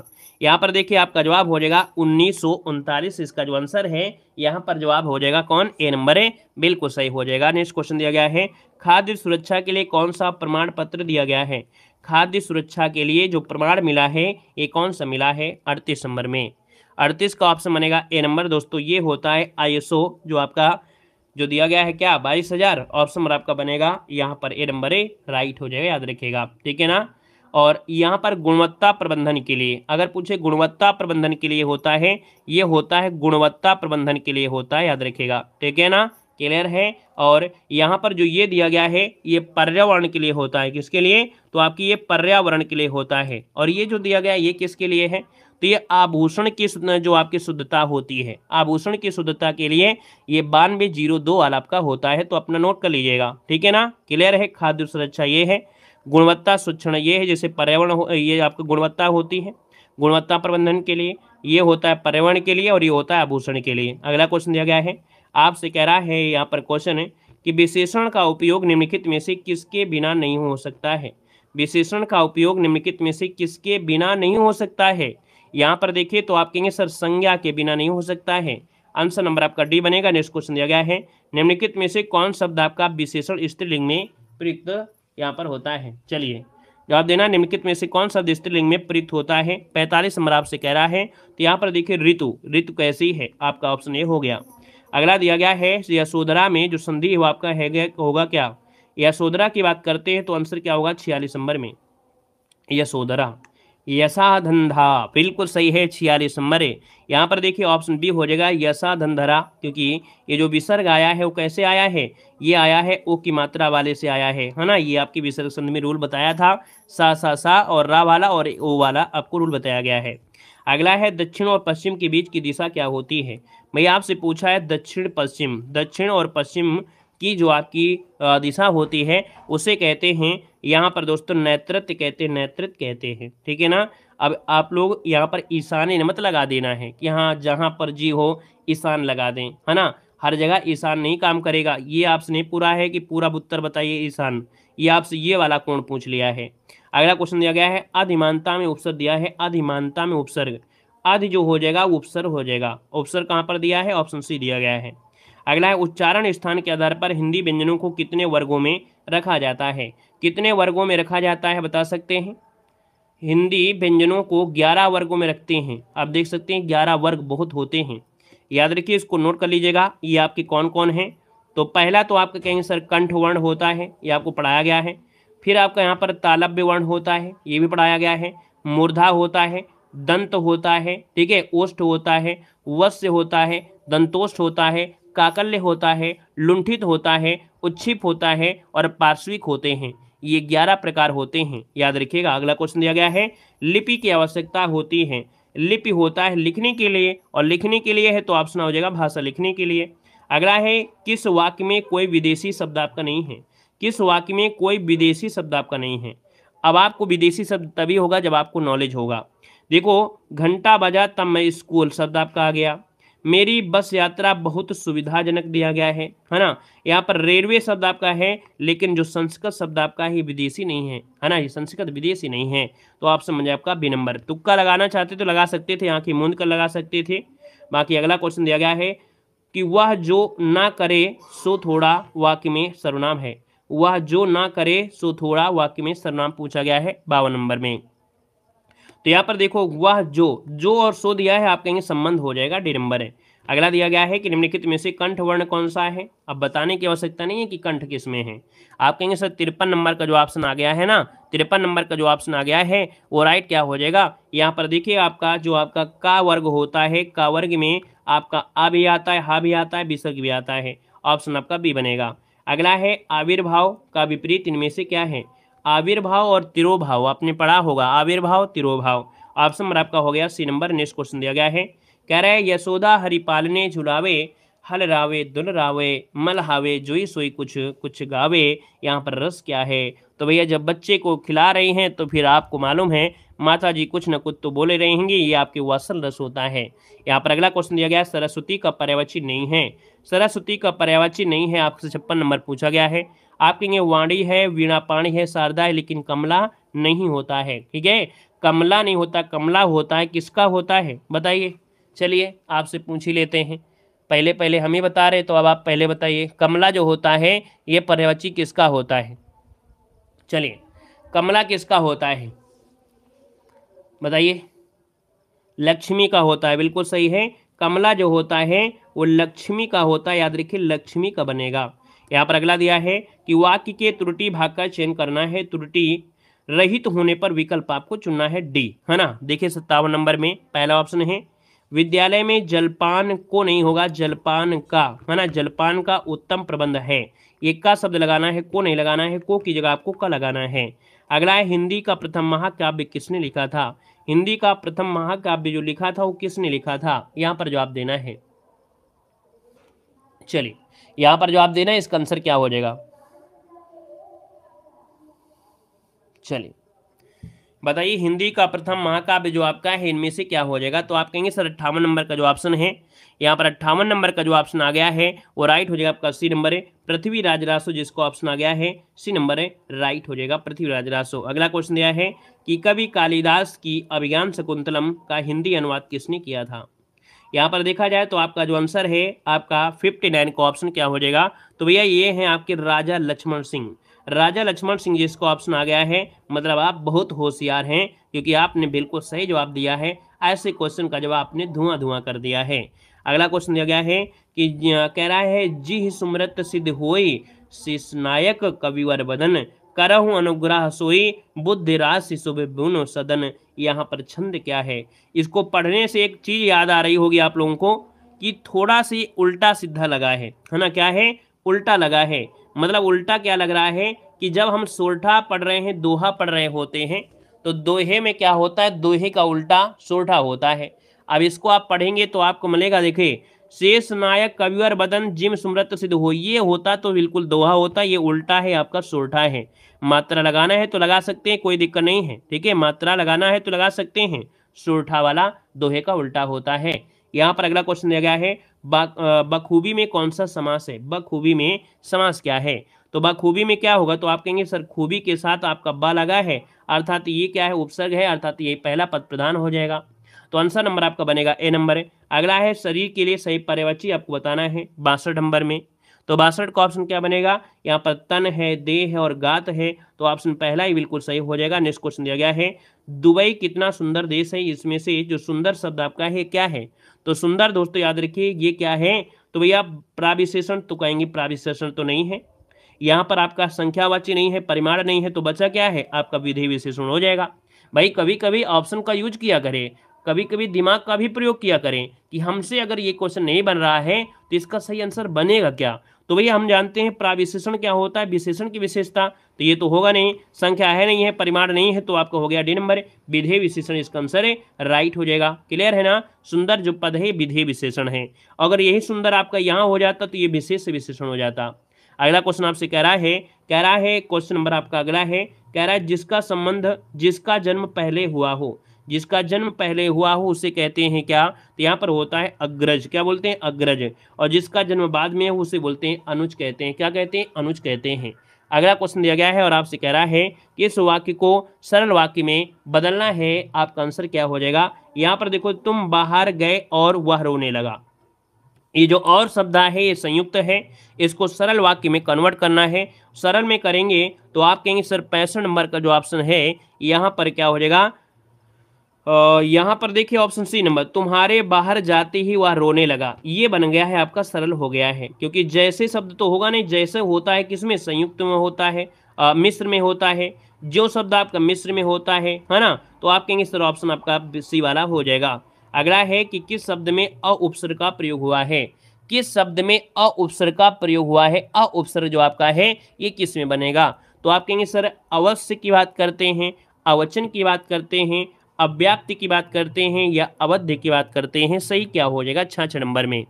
यहाँ पर देखिए आपका जवाब हो जाएगा उन्नीस इसका जो आंसर है यहाँ पर जवाब हो जाएगा कौन ए नंबर है बिल्कुल सही हो जाएगा नेक्स्ट क्वेश्चन दिया गया है खाद्य सुरक्षा के लिए कौन सा प्रमाण पत्र दिया गया है खाद्य सुरक्षा के लिए जो प्रमाण मिला है ये कौन सा मिला है अड़तीस नंबर में अड़तीस का ऑप्शन बनेगा ए नंबर दोस्तों ये होता है आई जो आपका जो दिया गया है क्या बाईस हजार ऑप्शन नंबर आपका बनेगा यहाँ पर ए नंबर ए राइट हो जाएगा याद रखिएगा ठीक है ना और यहाँ पर गुणवत्ता प्रबंधन के लिए अगर पूछे गुणवत्ता प्रबंधन के लिए होता है ये होता है गुणवत्ता प्रबंधन के लिए होता है याद रखिएगा ठीक है ना क्लियर है और यहाँ पर जो ये दिया गया है ये पर्यावरण के लिए होता है किसके लिए तो आपकी ये पर्यावरण के लिए होता है और ये जो दिया गया ये किसके लिए है तो ये आभूषण की जो आपकी शुद्धता होती है आभूषण की शुद्धता के लिए ये बानवे जीरो दो वाला आपका होता है तो अपना नोट कर लीजिएगा ठीक है ना क्लियर है खाद्य सुरक्षा ये है गुणवत्ता शिक्षण ये है जैसे पर्यावरण ये आपकी गुणवत्ता होती है गुणवत्ता प्रबंधन के लिए ये होता है पर्यावरण के लिए और ये होता है आभूषण के लिए अगला क्वेश्चन दिया गया है आपसे कह रहा है यहाँ पर क्वेश्चन है कि विशेषण का उपयोग निम्नलिखित में से किसके बिना नहीं हो सकता है विशेषण का उपयोग निम्नलिखित में से किसके बिना नहीं हो सकता है यहाँ पर देखिए तो आप कहेंगे सर संज्ञा के बिना नहीं हो सकता है आंसर नंबर आपका डी बनेगा नेक्स्ट क्वेश्चन दिया गया है निम्नलिखित में से कौन शब्द आपका विशेषण स्त्रीलिंग में प्रयुक्त यहाँ पर होता है चलिए जवाब देना निम्नलिखित में से कौन शब्द स्त्रीलिंग में प्रयुक्त होता है पैंतालीस नंबर आपसे कह रहा है तो यहाँ पर देखिए ऋतु ऋतु कैसी है आपका ऑप्शन ए हो गया अगला दिया गया है यशोधरा में जो संधि है वो आपका है गया होगा क्या यशोधरा की बात करते हैं तो आंसर क्या होगा छियालीस नंबर में यशोधरा यशा धंधा बिल्कुल सही है छियालीस नंबर है यहाँ पर देखिए ऑप्शन बी हो जाएगा यशा धंधरा क्योंकि ये जो विसर्ग आया है वो कैसे आया है ये आया है ओ की मात्रा वाले से आया है है ना ये आपके विसर्ग संधि में रूल बताया था सा सा सा और रा वाला और ओ वाला आपको रूल बताया गया है अगला है दक्षिण और पश्चिम के बीच की दिशा क्या होती है भैया आपसे पूछा है दक्षिण पश्चिम दक्षिण और पश्चिम की जो आपकी दिशा होती है उसे कहते हैं यहाँ पर दोस्तों नेतृत्व कहते हैं नेतृत्व कहते हैं ठीक है ना अब आप लोग यहाँ पर ईशान मत लगा देना है कि हाँ जहाँ पर जी हो ईशान लगा दें है ना हर जगह ईशान नहीं काम करेगा ये आपसे नहीं पूरा है कि पूरा उत्तर बताइए ईशान ये आपसे ये वाला कोण पूछ लिया है अगला क्वेश्चन दिया गया है अधिमानता में उपसर्ग दिया है अधिमानता में उपसर्ग अधि जो हो जाएगा वो उपसर्ग हो जाएगा उपसर्ग कहाँ पर दिया है ऑप्शन सी दिया गया है अगला है उच्चारण स्थान के आधार पर हिंदी व्यंजनों को कितने वर्गों में रखा जाता है कितने वर्गों में रखा जाता है बता सकते हैं हिंदी व्यंजनों को ग्यारह वर्गों में रखते हैं आप देख सकते हैं ग्यारह वर्ग बहुत होते हैं याद रखिए इसको नोट कर लीजिएगा ये आपके कौन कौन हैं तो पहला तो आपका कहेंगे सर कंठ वर्ण होता है ये आपको पढ़ाया गया है फिर आपका यहाँ पर तालब्य वर्ण होता है ये भी पढ़ाया गया है मूर्धा होता है दंत होता है ठीक है ओष्ठ होता है वश्य होता है दंतोष्ठ होता है काकल्य होता है लुंठित होता है उच्छिप होता है और पार्श्विक होते हैं ये ग्यारह प्रकार होते हैं याद रखिएगा अगला क्वेश्चन दिया गया है लिपि की आवश्यकता होती है लिपि होता है लिखने के लिए और लिखने के लिए है तो ऑप्शन हो जाएगा भाषा लिखने के लिए अगला है किस वाक्य में कोई विदेशी शब्द आपका नहीं है किस वाक्य में कोई विदेशी शब्द आपका नहीं है अब आपको विदेशी शब्द तभी होगा जब आपको नॉलेज होगा देखो घंटा बजा तब मैं स्कूल शब्द आपका आ गया मेरी बस यात्रा बहुत सुविधाजनक दिया गया है है ना यहाँ पर रेलवे शब्द आपका है लेकिन जो संस्कृत शब्द आपका ही विदेशी नहीं है है ना ये संस्कृत विदेशी नहीं है तो आप समझ आपका बी नंबर तुक्का लगाना चाहते तो लगा सकते थे यहाँ की मूंद कर लगा सकते थे बाकी अगला क्वेश्चन दिया गया है कि वह जो ना करे सो थोड़ा वाक्य में सर्वनाम है वह जो ना करे सो थोड़ा वाक्य में सर्वनाम पूछा गया है बावन नंबर में तो यहाँ पर देखो वह जो जो और सो दिया है आप कहेंगे संबंध हो जाएगा डिडम्बर है अगला दिया गया है कि निम्नलिखित में से कंठ वर्ण कौन सा है अब बताने की आवश्यकता नहीं है कि कंठ किस में है आप कहेंगे सर तिरपन नंबर का जो ऑप्शन आ गया है ना तिरपन नंबर का जो ऑप्शन आ गया है वो राइट क्या हो जाएगा यहाँ पर देखिए आपका जो आपका का वर्ग होता है का वर्ग में आपका आ भी आता है हा भी आता है विसर्ग भी आता है ऑप्शन आपका बी बनेगा अगला है आविर्भाव का विपरीत इनमें से क्या है आविर्भाव और तिरोभाव आपने पढ़ा होगा आविर्भाव तिरोभाव ऑप्शन नंबर आपका हो गया सी नंबर नेक्स्ट क्वेश्चन दिया गया है कह रहे हैं यशोदा हरिपाल ने झुलावे हल रावे दुल रावे मलहावे जोई सोई कुछ कुछ गावे यहाँ पर रस क्या है तो भैया जब बच्चे को खिला रही हैं तो फिर आपको मालूम है माता जी कुछ न कुछ तो बोले रहेंगे ये आपके वसल रस होता है यहाँ पर अगला क्वेश्चन दिया गया है सरस्वती का पर्यावची नहीं है सरस्वती का पर्यावची नहीं है आपसे छप्पन नंबर पूछा गया है आपके लिए वाणी है वीणा पाणी है शारदा है लेकिन कमला नहीं होता है ठीक है कमला नहीं होता कमला होता है किसका होता है बताइए चलिए आपसे पूछ ही लेते हैं पहले पहले हम ही बता रहे तो अब आप पहले बताइए कमला जो होता है ये पर्यावची किसका होता है चलिए कमला किसका होता है बताइए लक्ष्मी का होता है बिल्कुल सही है कमला जो होता है वो लक्ष्मी का होता है याद रखिए लक्ष्मी का बनेगा यहाँ पर अगला दिया है कि वाक्य के त्रुटि भाग का चयन करना है त्रुटि रहित होने पर विकल्प आपको चुनना है डी है ना देखिए सत्तावन नंबर में पहला ऑप्शन है विद्यालय में जलपान को नहीं होगा जलपान का है ना जलपान का उत्तम प्रबंध है ये का शब्द लगाना है को नहीं लगाना है को की जगह आपको का लगाना है अगला है हिंदी का प्रथम महाकाव्य किसने लिखा था हिंदी का प्रथम महाकाव्य जो लिखा था वो किसने लिखा था यहाँ पर जवाब देना है चलिए यहाँ पर जवाब देना है इसका आंसर क्या हो जाएगा चलिए बताइए हिंदी का प्रथम महाकाव्य जो आपका है इनमें से क्या हो जाएगा तो आप कहेंगे सर अट्ठावन नंबर का जो ऑप्शन है यहाँ पर अट्ठावन नंबर का जो ऑप्शन आ गया है वो राइट हो जाएगा आपका सी नंबर है पृथ्वी राजरासो जिसको ऑप्शन आ गया है सी नंबर है राइट हो जाएगा पृथ्वी राज रासो अगला क्वेश्चन दिया है कि कवि कालिदास की अभिज्ञान शकुंतलम का हिंदी अनुवाद किसने किया था यहाँ पर देखा जाए तो आपका जो आंसर है आपका फिफ्टी नाइन का ऑप्शन क्या हो जाएगा तो भैया ये है आपके राजा लक्ष्मण सिंह राजा लक्ष्मण सिंह जी इसको ऑप्शन आ गया है मतलब आप बहुत होशियार हैं क्योंकि आपने बिल्कुल सही जवाब दिया है ऐसे क्वेश्चन का जवाब आपने धुआं धुआं कर दिया है अगला क्वेश्चन दिया गया है कि कह रहा है जी सुमृत सिद्ध होई शिष नायक कविवर बदन करह अनुग्रह सोई बुद्धि राशि शुभ बुन सदन यहाँ पर छंद क्या है इसको पढ़ने से एक चीज़ याद आ रही होगी आप लोगों को कि थोड़ा सी उल्टा सीधा लगा है है ना क्या है उल्टा लगा है मतलब उल्टा क्या लग रहा है कि जब हम सोठा पढ़ रहे हैं दोहा पढ़ रहे होते हैं तो दोहे में क्या होता है दोहे का उल्टा सोठा होता है अब इसको आप पढ़ेंगे तो आपको मिलेगा देखिए शेष नायक कविवर बदन जिम सुमृत सिद्ध हो ये होता तो बिल्कुल दोहा होता ये उल्टा है आपका सोरठा है मात्रा लगाना है तो लगा सकते हैं कोई दिक्कत नहीं है ठीक है मात्रा लगाना है तो लगा सकते हैं सोठा वाला दोहे का उल्टा होता है यहाँ पर अगला क्वेश्चन दिया गया है बखूबी में कौन सा समास है बखूबी में समास क्या है तो बखूबी में क्या होगा तो आप कहेंगे सर खूबी के साथ आपका बा लगा है अर्थात ये क्या है उपसर्ग है अर्थात ये पहला पद प्रधान हो जाएगा तो आंसर नंबर आपका बनेगा ए नंबर है अगला है शरीर के लिए सही पर्यवची आपको बताना है बासठ नंबर में तो बासठ का ऑप्शन क्या बनेगा यहाँ पर तन है देह है और गात है तो ऑप्शन पहला ही बिल्कुल सही हो जाएगा नेक्स्ट क्वेश्चन दिया गया है दुबई कितना सुंदर देश है इसमें से जो सुंदर शब्द आपका है क्या है तो सुंदर दोस्तों याद रखिए ये क्या है तो भैया प्राविशेषण तो कहेंगे प्राविशेषण तो नहीं है यहाँ पर आपका संख्यावाची नहीं है परिमाण नहीं है तो बचा क्या है आपका विधि विशेषण हो जाएगा भाई कभी कभी ऑप्शन का यूज किया करें कभी कभी दिमाग का भी प्रयोग किया करें कि हमसे अगर ये क्वेश्चन नहीं बन रहा है तो इसका सही आंसर बनेगा क्या तो भैया हम जानते हैं प्राविशेषण क्या होता है विशेषण की विशेषता तो ये तो होगा नहीं संख्या है नहीं है परिमाण नहीं है तो आपका हो गया डी नंबर विधेय विशेषण इसका आंसर है राइट हो जाएगा क्लियर है ना सुंदर जो पद है विधेय विशेषण है अगर यही सुंदर आपका यहाँ हो जाता तो ये विशेष विशेषण हो जाता अगला क्वेश्चन आपसे कह रहा है कह रहा है क्वेश्चन नंबर आपका अगला है कह रहा है जिसका संबंध जिसका जन्म पहले हुआ हो जिसका जन्म पहले हुआ हो उसे कहते हैं क्या तो यहाँ पर होता है अग्रज क्या बोलते हैं अग्रज और जिसका जन्म बाद में हो उसे बोलते हैं अनुज कहते हैं क्या कहते हैं अनुज कहते हैं अगला क्वेश्चन दिया गया है और आपसे कह रहा है कि इस वाक्य को सरल वाक्य में बदलना है आपका आंसर क्या हो जाएगा यहाँ पर देखो तुम बाहर गए और वह रोने लगा ये जो और शब्द है ये संयुक्त है इसको सरल वाक्य में कन्वर्ट करना है सरल में करेंगे तो आप कहेंगे सर पैंसठ नंबर का जो ऑप्शन है यहाँ पर क्या हो जाएगा यहाँ पर देखिए ऑप्शन सी नंबर तुम्हारे बाहर जाते ही वह रोने लगा ये बन गया है आपका सरल हो गया है क्योंकि जैसे शब्द तो होगा नहीं जैसे होता है किसमें संयुक्त में होता है आ, मिस्र में होता है जो शब्द आपका मिस्र में होता है है ना तो आप कहेंगे सर ऑप्शन आपका सी वाला हो जाएगा अगला है कि किस शब्द में अ उपसर का प्रयोग हुआ है किस शब्द में अ उपसर का प्रयोग हुआ है अ उपसर जो आपका है ये किस में बनेगा तो आप कहेंगे सर अवश्य की बात करते हैं अवचन की बात करते हैं अव्याप्ति की बात करते हैं या अवध्य की बात करते हैं सही क्या हो जाएगा छाछ नंबर में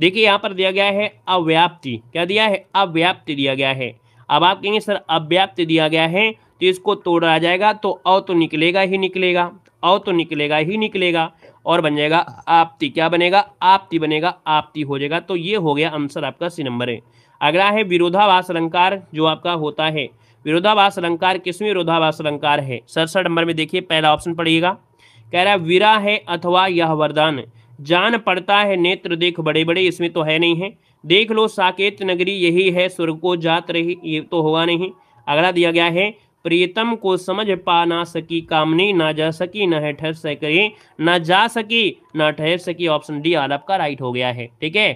देखिए यहाँ पर दिया गया है अव्याप्ति क्या दिया है अव्याप्ति दिया गया है अब आप कहेंगे सर अव्याप्ति दिया गया है तो इसको तोड़ा जाएगा तो अव तो निकलेगा ही निकलेगा अव तो निकलेगा ही निकलेगा और बन जाएगा आपति क्या बनेगा आपति बनेगा आपति हो जाएगा तो ये हो गया आंसर आपका सी नंबर है अगला है विरोधावास अलंकार जो आपका होता है विरोधाभास अलंकार किसमें विरोधाभास अलंकार है सड़सठ नंबर में देखिए पहला ऑप्शन पढ़िएगा कह रहा है वीरा है अथवा यह वरदान जान पड़ता है नेत्र देख बड़े बड़े इसमें तो है नहीं है देख लो साकेत नगरी यही है स्वर्ग को जात रही ये तो होगा नहीं अगला दिया गया है प्रियतम को समझ पा ना सकी कामनी ना जा सकी ना है ठहर सकी ना जा सकी ना ठहर सकी ऑप्शन डी आल आपका राइट हो गया है ठीक है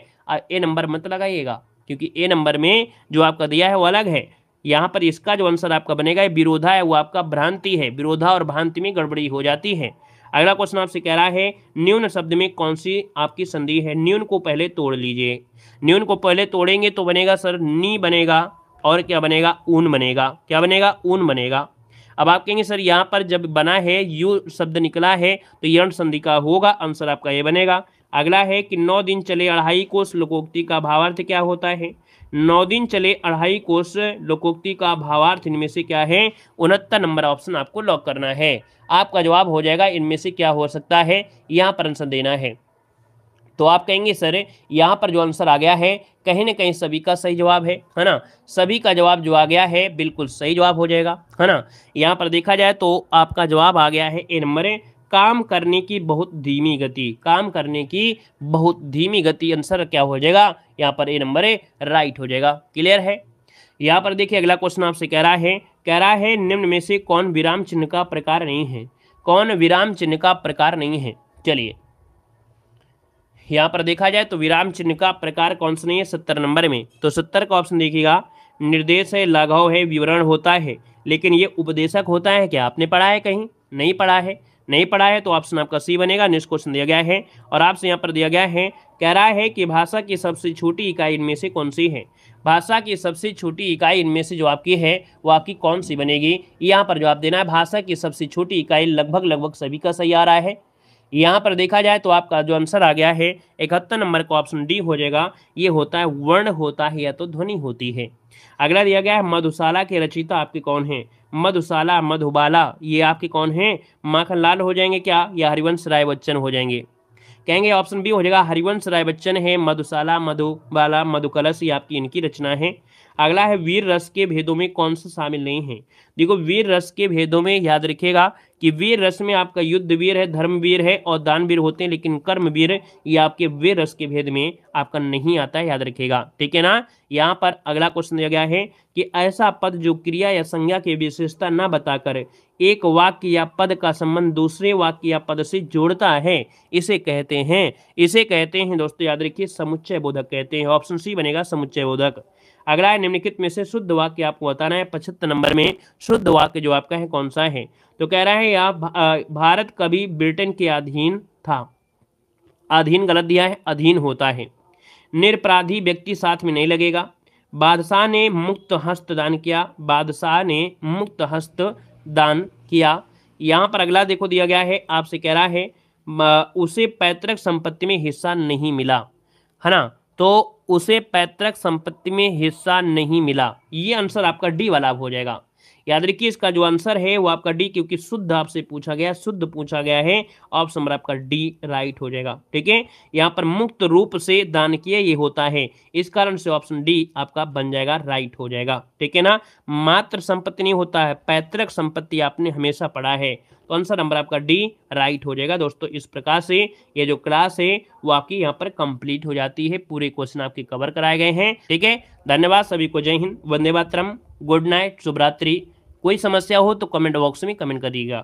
ए नंबर मत लगाइएगा क्योंकि ए नंबर में जो आपका दिया है वो अलग है यहाँ पर इसका जो आंसर आपका बनेगा विरोधा है वो आपका भ्रांति है विरोधा और भ्रांति में गड़बड़ी हो जाती है अगला क्वेश्चन आपसे कह रहा है न्यून शब्द में कौन सी आपकी संधि है न्यून को पहले तोड़ लीजिए न्यून को पहले तोड़ेंगे तो बनेगा सर नी बनेगा और क्या बनेगा ऊन बनेगा क्या बनेगा ऊन बनेगा अब आप कहेंगे सर यहाँ पर जब बना है यू शब्द निकला है तो यर्ण संधि का होगा आंसर आपका ये बनेगा अगला है कि नौ दिन चले अढ़ाई को श्लोकोक्ति का भावार्थ क्या होता है नौ दिन चले अढ़ाई कोर्स लोकोक्ति का भावार्थ इनमें से क्या है उनहत्तर नंबर ऑप्शन आपको लॉक करना है आपका जवाब हो जाएगा इनमें से क्या हो सकता है यहाँ पर आंसर देना है तो आप कहेंगे सर यहाँ पर जो आंसर आ गया है कहीं ना कहीं सभी का सही जवाब है है ना सभी का जवाब जो आ गया है बिल्कुल सही जवाब हो जाएगा है ना यहाँ पर देखा जाए तो आपका जवाब आ गया है ए नंबर काम करने की बहुत धीमी गति काम करने की बहुत धीमी गति आंसर क्या हो जाएगा यहाँ पर ए नंबर है राइट हो जाएगा क्लियर है यहाँ पर देखिए अगला क्वेश्चन आपसे कह रहा है कह रहा है निम्न में से कौन विराम चिन्ह का प्रकार नहीं है कौन विराम चिन्ह का प्रकार नहीं है चलिए यहाँ पर देखा जाए तो विराम चिन्ह का प्रकार कौन सा नहीं है सत्तर नंबर में तो सत्तर का ऑप्शन देखिएगा निर्देश है लाघव है विवरण होता है लेकिन ये उपदेशक होता है क्या आपने पढ़ा है कहीं नहीं पढ़ा है नहीं पढ़ा है तो ऑप्शन आपका सी बनेगा नेक्स्ट क्वेश्चन दिया गया है और आपसे यहाँ पर दिया गया है कह रहा है कि भाषा की सबसे छोटी इकाई इनमें से कौन सी है भाषा की सबसे छोटी इकाई इनमें से जो आपकी है वो आपकी कौन सी बनेगी यहाँ पर जवाब देना है भाषा की सबसे छोटी इकाई लगभग लगभग सभी का सही आ रहा है यहाँ पर देखा जाए तो आपका जो आंसर आ गया है इकहत्तर नंबर का ऑप्शन डी हो जाएगा ये होता है वर्ण होता है या तो ध्वनि होती है अगला दिया गया है मधुशाला के रचिता आपके कौन है मधुशाला मधुबाला ये आपके कौन हैं माखन लाल हो जाएंगे क्या या हरिवंश राय बच्चन हो जाएंगे कहेंगे ऑप्शन बी हो जाएगा हरिवंश राय बच्चन है मधुशाला मधुबाला मधुकलश ये आपकी इनकी रचना है अगला है वीर रस के भेदों में कौन सा शामिल नहीं है देखो वीर रस के भेदों में याद रखिएगा कि वीर रस में आपका युद्ध वीर है धर्मवीर है और दान वीर होते हैं लेकिन कर्मवीर ये आपके वीर रस के भेद में आपका नहीं आता याद रखेगा ठीक है ना यहाँ पर अगला क्वेश्चन दिया गया है कि ऐसा पद जो क्रिया या संज्ञा की विशेषता न बताकर एक वाक्य या पद का संबंध दूसरे वाक्य या पद से जोड़ता है इसे कहते हैं इसे कहते हैं दोस्तों याद रखिए समुच्चय बोधक कहते हैं ऑप्शन सी बनेगा समुच्चय बोधक अगला है निम्नलिखित में से शुद्ध वाक्य आपको बताना है पचहत्तर नंबर में शुद्ध वाक्य जो आपका है कौन सा है तो कह रहा है यहाँ भारत कभी ब्रिटेन के अधीन था अधीन गलत दिया है अधीन होता है निरपराधी व्यक्ति साथ में नहीं लगेगा बादशाह ने मुक्त हस्त दान किया बादशाह ने मुक्त हस्त दान किया यहाँ पर अगला देखो दिया गया है आपसे कह रहा है उसे पैतृक संपत्ति में हिस्सा नहीं मिला है ना तो उसे पैतृक संपत्ति में हिस्सा नहीं मिला ये आंसर आपका डी वाला हो जाएगा याद रखिए इसका जो आंसर है वो आपका डी क्योंकि शुद्ध आपसे पूछा गया शुद्ध पूछा गया है ऑप्शन नंबर आपका डी राइट हो जाएगा ठीक है यहाँ पर मुक्त रूप से दान किया ये होता है इस कारण से ऑप्शन डी आपका बन जाएगा राइट हो जाएगा ठीक है ना मात्र संपत्ति नहीं होता है पैतृक संपत्ति आपने हमेशा पढ़ा है तो आंसर नंबर आपका डी राइट हो जाएगा दोस्तों इस प्रकार से ये जो क्लास है वो आपकी यहाँ पर कंप्लीट हो जाती है पूरे क्वेश्चन आपके कवर कराए गए हैं ठीक है धन्यवाद सभी को जय हिंद वंदे मातरम गुड नाइट शुभरात्रि कोई समस्या हो तो कमेंट बॉक्स में कमेंट करिएगा